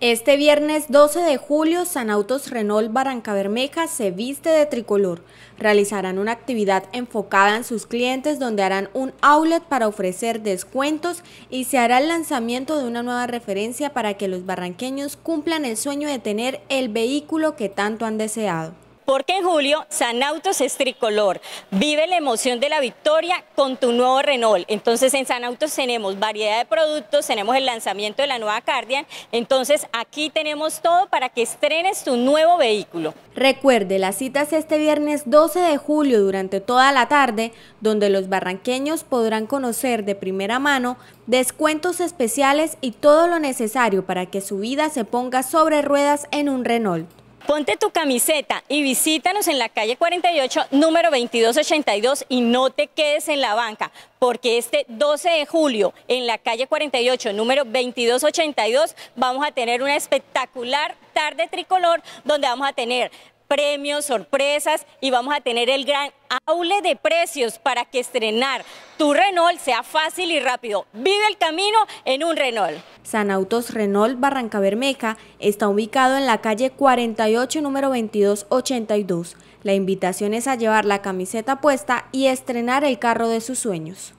Este viernes 12 de julio, San Autos Renault Barranca Bermeja se viste de tricolor. Realizarán una actividad enfocada en sus clientes donde harán un outlet para ofrecer descuentos y se hará el lanzamiento de una nueva referencia para que los barranqueños cumplan el sueño de tener el vehículo que tanto han deseado porque en julio San Autos es tricolor. Vive la emoción de la victoria con tu nuevo Renault. Entonces en San Autos tenemos variedad de productos, tenemos el lanzamiento de la nueva Cardian. Entonces aquí tenemos todo para que estrenes tu nuevo vehículo. Recuerde, las citas este viernes 12 de julio durante toda la tarde, donde los barranqueños podrán conocer de primera mano descuentos especiales y todo lo necesario para que su vida se ponga sobre ruedas en un Renault. Ponte tu camiseta y visítanos en la calle 48, número 2282 y no te quedes en la banca, porque este 12 de julio en la calle 48, número 2282, vamos a tener una espectacular tarde tricolor donde vamos a tener premios, sorpresas y vamos a tener el gran aule de precios para que estrenar tu Renault sea fácil y rápido. Vive el camino en un Renault. San Autos Renault Barranca Bermeja está ubicado en la calle 48, número 2282. La invitación es a llevar la camiseta puesta y estrenar el carro de sus sueños.